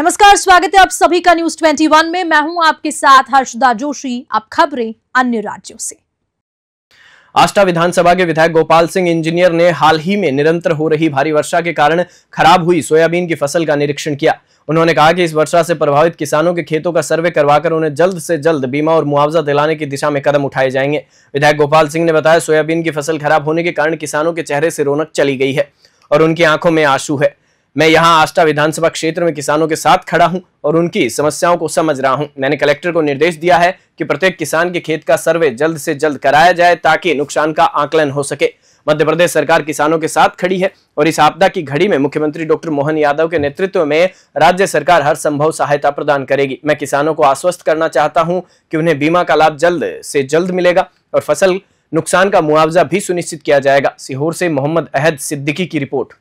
नमस्कार स्वागत है आप सभी का न्यूज 21 में मैं हूं आपके साथ हर्षदा जोशी अब खबरें अन्य राज्यों से आष्टा विधानसभा के विधायक गोपाल सिंह इंजीनियर ने हाल ही में निरंतर हो रही भारी वर्षा के कारण खराब हुई सोयाबीन की फसल का निरीक्षण किया उन्होंने कहा कि इस वर्षा से प्रभावित किसानों के खेतों का सर्वे करवाकर उन्हें जल्द से जल्द बीमा और मुआवजा दिलाने की दिशा में कदम उठाए जाएंगे विधायक गोपाल सिंह ने बताया सोयाबीन की फसल खराब होने के कारण किसानों के चेहरे से रौनक चली गई है और उनकी आंखों में आंसू है मैं यहां आष्टा विधानसभा क्षेत्र में किसानों के साथ खड़ा हूं और उनकी समस्याओं को समझ रहा हूं मैंने कलेक्टर को निर्देश दिया है कि प्रत्येक किसान के खेत का सर्वे जल्द से जल्द कराया जाए ताकि नुकसान का आकलन हो सके मध्य प्रदेश सरकार किसानों के साथ खड़ी है और इस आपदा की घड़ी में मुख्यमंत्री डॉक्टर मोहन यादव के नेतृत्व में राज्य सरकार हर संभव सहायता प्रदान करेगी मैं किसानों को आश्वस्त करना चाहता हूं कि उन्हें बीमा का लाभ जल्द से जल्द मिलेगा और फसल नुकसान का मुआवजा भी सुनिश्चित किया जाएगा सीहोर से मोहम्मद अहद सिद्दीकी की रिपोर्ट